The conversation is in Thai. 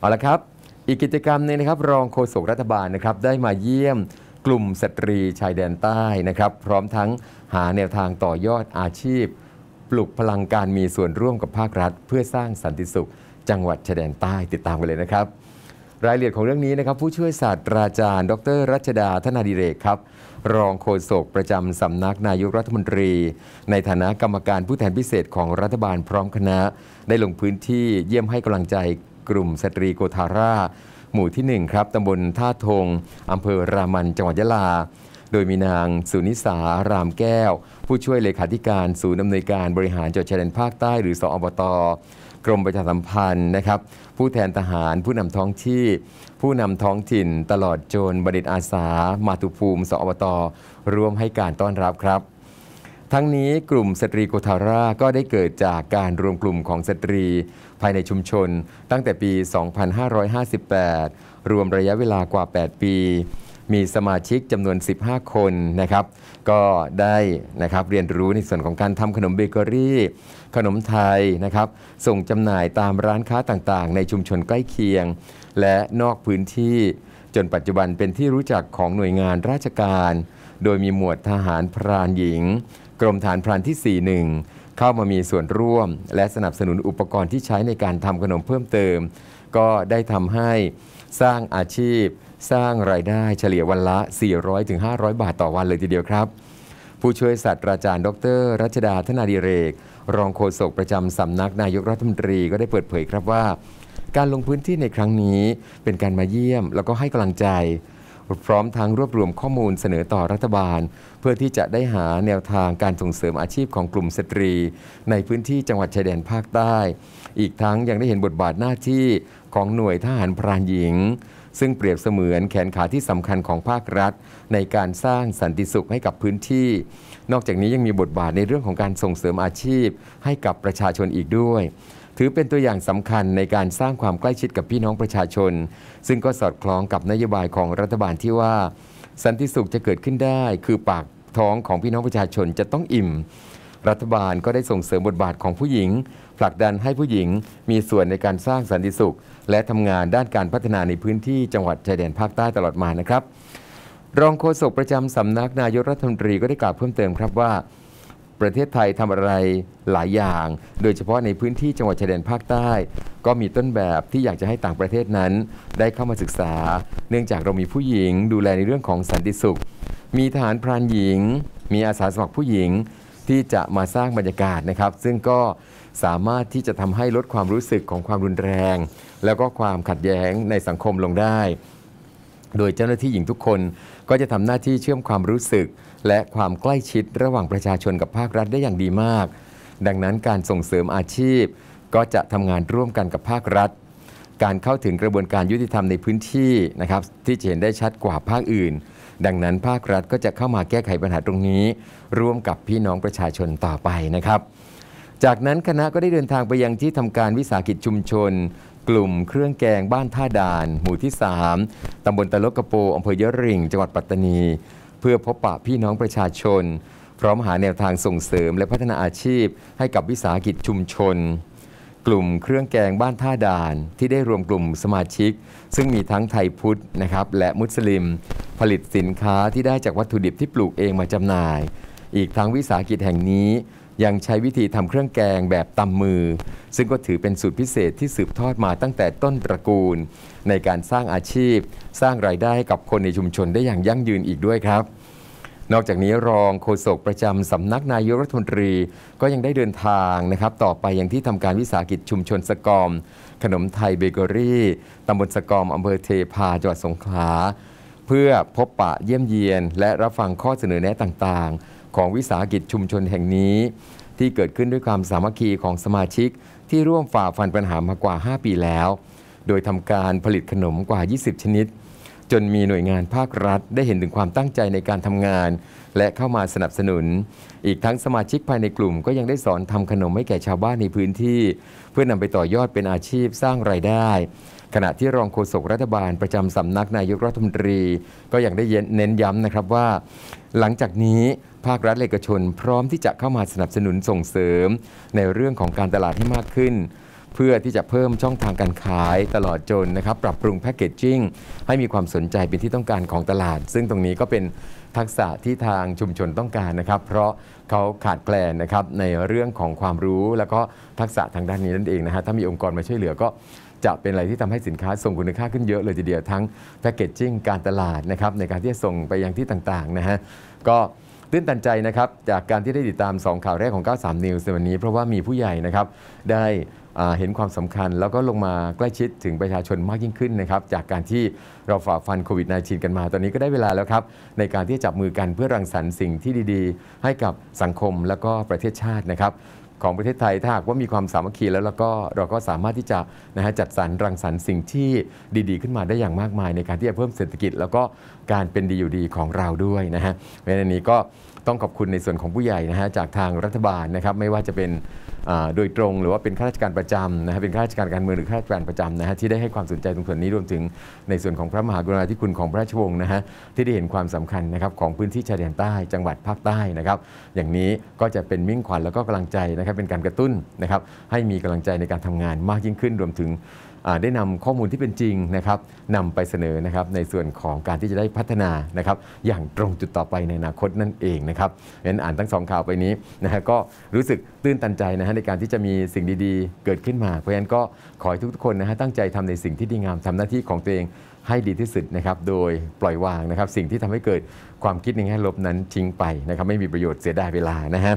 เอาละครับ อีกกิจกรรมนึงนะครับรองโฆษกรัฐบาลนะครับได้มาเยี่ยมกลุ่มสตรีชายแดนใต้นะครับ พร้อมทั้งหาแนวทางต่อยอดอาชีพ ปลุกพลังการมีส่วนร่วมกับภาครัฐ เพื่อสร้างสันติสุข จังหวัดชายแดนใต้ติดตามกันเลยนะครับ รายละเอียดของเรื่องนี้นะครับผู้ช่วยศาสตราจารย์ ดรรัชดาธนาดิเรกครับรองโฆษกประจำสำนักนายกรัฐมนตรี ในฐานะกรรมการผู้แทนพิเศษของรัฐบาลพร้อมคณะได้ลงพื้นที่เยี่ยมให้กำลังใจกลุ่มสตรีโกธารา หมู่ที่ 1 ครับตำบลท่าทงอำเภอรามันจังหวัดยะลา โดยมีนางสุนิสารามแก้ว ผู้ช่วยเลขาธิการ ศูนย์อำนวยการบริหารจังหวัดชายแดนภาคใต้หรือ สอบตกรมประชาสัมพันธ์นะครับ ผู้แทนทหารผู้นำท้องที่ ผู้นำท้องถิ่นตลอดจนบดิตอาสา มาตุภูมิ สอบตร่วมให้การต้อนรับครับทั้งนี้กลุ่มสตรีโกทารา ก็ได้เกิดจากการรวมกลุ่มของสตรีภายในชุมชนตั้งแต่ปี 2558 รวมระยะเวลากว่า 8 ปี มีสมาชิกจำนวน 15 คนนะครับ ก็ได้นะครับเรียนรู้ในส่วนของการทำขนมเบเกอรี่ขนมไทยนะครับ ส่งจำหน่ายตามร้านค้าต่างๆ ในชุมชนใกล้เคียง และนอกพื้นที่จนปัจจุบันเป็นที่รู้จักของหน่วยงานราชการ โดยมีหมวดทหารพรานหญิงกรมฐานพรานที่ 41 เข้ามามีส่วนร่วม และสนับสนุนอุปกรณ์ที่ใช้ในการทำขนมเพิ่มเติม ก็ได้ทำให้สร้างอาชีพ สร้างรายได้เฉลี่ยวันละ 400-500 บาทต่อวันเลยทีเดียวครับ ผู้ช่วยศาสตราจารย์ ดร รัชดาธนาดีเรก รองโฆษกประจำสำนักนายกรัฐมนตรีก็ได้เปิดเผยครับว่า การลงพื้นที่ในครั้งนี้เป็นการมาเยี่ยมแล้วก็ให้กำลังใจพร้อมทั้งรวบรวมข้อมูลเสนอต่อรัฐบาล เพื่อที่จะได้หาแนวทางการส่งเสริมอาชีพของกลุ่มสตรี ในพื้นที่จังหวัดชายแดนภาคใต้ อีกทั้งยังได้เห็นบทบาทหน้าที่ของหน่วยทหารพรานหญิง ซึ่งเปรียบเสมือนแขนขาที่สำคัญของภาครัฐ ในการสร้างสันติสุขให้กับพื้นที่ นอกจากนี้ยังมีบทบาทในเรื่องของการส่งเสริมอาชีพให้กับประชาชนอีกด้วยถือเป็นตัวอย่างสำคัญในการสร้างความใกล้ชิดกับพี่น้องประชาชน ซึ่งก็สอดคล้องกับนโยบายของรัฐบาลที่ว่า สันติสุขจะเกิดขึ้นได้ คือปากท้องของพี่น้องประชาชนจะต้องอิ่ม รัฐบาลก็ได้ส่งเสริมบทบาทของผู้หญิงผลักดันให้ผู้หญิงมีส่วนในการสร้างสันติสุข และทำงานด้านการพัฒนาในพื้นที่จังหวัดชายแดนภาคใต้ตลอดมานะครับ รองโฆษกประจำสำนักนายกรัฐมนตรีก็ได้กล่าวเพิ่มเติมครับว่าประเทศไทยทำอะไรหลายอย่าง โดยเฉพาะในพื้นที่จังหวัดชายแดนภาคใต้ ก็มีต้นแบบที่อยากจะให้ต่างประเทศนั้นได้เข้ามาศึกษา เนื่องจากเรามีผู้หญิงดูแลในเรื่องของสันติสุข มีทหารพรานหญิง มีอาสาสมัครผู้หญิง ที่จะมาสร้างบรรยากาศนะครับ ซึ่งก็สามารถที่จะทำให้ลดความรู้สึกของความรุนแรง แล้วก็ความขัดแย้งในสังคมลงได้ โดยเจ้าหน้าที่หญิงทุกคนก็จะทำหน้าที่เชื่อมความรู้สึกและความใกล้ชิดระหว่างประชาชนกับภาครัฐได้อย่างดีมาก ดังนั้นการส่งเสริมอาชีพ ก็จะทำงานร่วมกันกับภาครัฐ การเข้าถึงกระบวนการยุติธรรมในพื้นที่นะครับที่จะเห็นได้ชัดกว่าภาคอื่น ดังนั้นภาครัฐก็จะเข้ามาแก้ไขปัญหาตรงนี้ ร่วมกับพี่น้องประชาชนต่อไปนะครับจากนั้นคณะก็ได้เดินทางไปยังที่ทำการวิสาหกิจชุมชน กลุ่มเครื่องแกงบ้านท่าดาน หมู่ที่ 3 ตำบลตะลกกระโปอำเภอยะริงจังหวัดปัตตานีเพื่อพบปะพี่น้องประชาชนพร้อมหาแนวทางส่งเสริมและพัฒนาอาชีพ ให้กับวิสาหกิจชุมชน กลุ่มเครื่องแกงบ้านท่าด่านที่ได้รวมกลุ่มสมาชิก ซึ่งมีทั้งไทยพุทธนะครับ และมุสลิม ผลิตสินค้าที่ได้จากวัตถุดิบที่ปลูกเองมาจำหน่าย อีกทั้งวิสาหกิจแห่งนี้ ยังใช้วิธีทำเครื่องแกงแบบตำมือ ซึ่งก็ถือเป็นสูตรพิเศษที่สืบทอดมา ตั้งแต่ต้นตระกูล ในการสร้างอาชีพ สร้างรายได้กับคนในชุมชนได้อย่างยั่งยืนอีกด้วยครับนอกจากนี้รองโฆษกประจำสำนักนายกรัฐมนตรีก็ยังได้เดินทางนะครับต่อไปอยังที่ทำการวิสาหกิจชุมชนสกอม ขนมไทยเบเกอรี่ตำบลสกอมอำเภอเทพาจังหวัดสงขลาเพื่อพบปะเยี่ยมเยียนและรับฟังข้อเสนอแนะต่างๆ ของวิสาหกิจชุมชนแห่งนี้ ที่เกิดขึ้นด้วยความสามัคคีของสมาชิก ที่ร่วมฝ่าฟันปัญหามากว่า 5 ปีแล้ว โดยทำการผลิตขนมกว่า 20 ชนิดจนมีหน่วยงานภาครัฐได้เห็นถึงความตั้งใจในการทำงาน และเข้ามาสนับสนุน อีกทั้งสมาชิกภายในกลุ่มก็ยังได้สอนทำขนมให้แก่ชาวบ้านในพื้นที่ เพื่อนำไปต่อยอดเป็นอาชีพสร้างไรายได้ ขณะที่รองโฆษกรัฐบาลประจำสำนักนายกรัฐมนตรี ก็ยังได้เน้นย้ำนะครับว่า หลังจากนี้ภาครัฐเอกชนพร้อมที่จะเข้ามาสนับสนุนส่งเสริมในเรื่องของการตลาดให้มากขึ้นเพื่อที่จะเพิ่มช่องทางการขายตลอดจนนะครับปรับปรุงแพคเกจจิ้งให้มีความสนใจเป็นที่ต้องการของตลาด ซึ่งตรงนี้ก็เป็นทักษะที่ทางชุมชนต้องการนะครับ เพราะเขาขาดแคลนนะครับในเรื่องของความรู้แล้วก็ทักษะทางด้านนี้นั่นเองนะฮะถ้ามีองค์กรมาช่วยเหลือก็ จะเป็นอะไรที่ทำให้สินค้าส่งคุณค่า ขึ้นเยอะเลยทีเดียวทั้งแพคเกจจิ้งการตลาดนะครับในการที่จะส่งไปยังที่ต่างๆนะฮะก็ตื่นตันใจนะครับจากการที่ได้ติดตาม 2 ข่าวแรกของ93 News ในวันนี้เพราะว่ามีผู้ใหญ่นะครับได้เห็นความสำคัญแล้วก็ลงมาใกล้ชิดถึงประชาชนมากยิ่งขึ้นนะครับจากการที่เราฝ่าฟันโควิด -19 กันมาตอนนี้ก็ได้เวลาแล้วครับในการที่จะจับมือกันเพื่อรังสรรค์สิ่งที่ดีๆ ให้กับสังคมแล้วก็ประเทศชาตินะครับ ของประเทศไทยถ้าหากว่ามีความสามัคคีแล้วเราก็เราก็สามารถที่จะนะฮะจัด สรรรังสรรค์สิ่งที่ดีๆ ขึ้นมาได้อย่างมากมายในการ ที่จะเพิ่มเศรษฐกิจ แล้วก็การเป็นดีอยู่ดี ของเราด้วยนะฮะในนี้ก็ต้องขอบคุณในส่วนของผู้ใหญ่นะฮะจากทางรัฐบาลนะครับไม่ว่าจะเป็นโดยตรงหรือว่าเป็นข้าราชการประจำนะฮะเป็นข้าราชการการเมืองหรือข้าราชการประจำนะฮะที่ได้ให้ความสนใจตรงส่วนนี้รวมถึงในส่วนของพระมหากรุณาธิคุณของพระราชวงศ์นะฮะที่ได้เห็นความสำคัญนะครับของพื้นที่ชายแดนใต้ จังหวัดภาคใต้นะครับ อย่างนี้ก็จะเป็นมิ่งขวัญแล้วก็กำลังใจนะครับเป็นการกระตุ้นนะครับให้มีกำลังใจในการทำงานมากยิ่งขึ้นรวมถึงได้นำข้อมูลที่เป็นจริงนะครับนำไปเสนอนะครับในส่วนของการที่จะได้พัฒนานะครับ อย่างตรงจุดต่อไปในอนาคตนั่นเองนะครับเห็นอ่านทั้งสองข่าวไปนี้นะฮะ ก็รู้สึกตื้นตันใจนะฮะในการที่จะมีสิ่งดีๆเกิดขึ้นมา เพราะฉะนั้นก็ขอให้ทุกๆคนนะฮะตั้งใจทำในสิ่งที่ดีงามทำหน้าที่ของตัวเองให้ดีที่สุดนะครับ โดยปล่อยวางนะครับสิ่งที่ทำให้เกิดความคิดในแง่ลบนั้นทิ้งไปนะครับไม่มีประโยชน์เสียดายเวลานะฮะ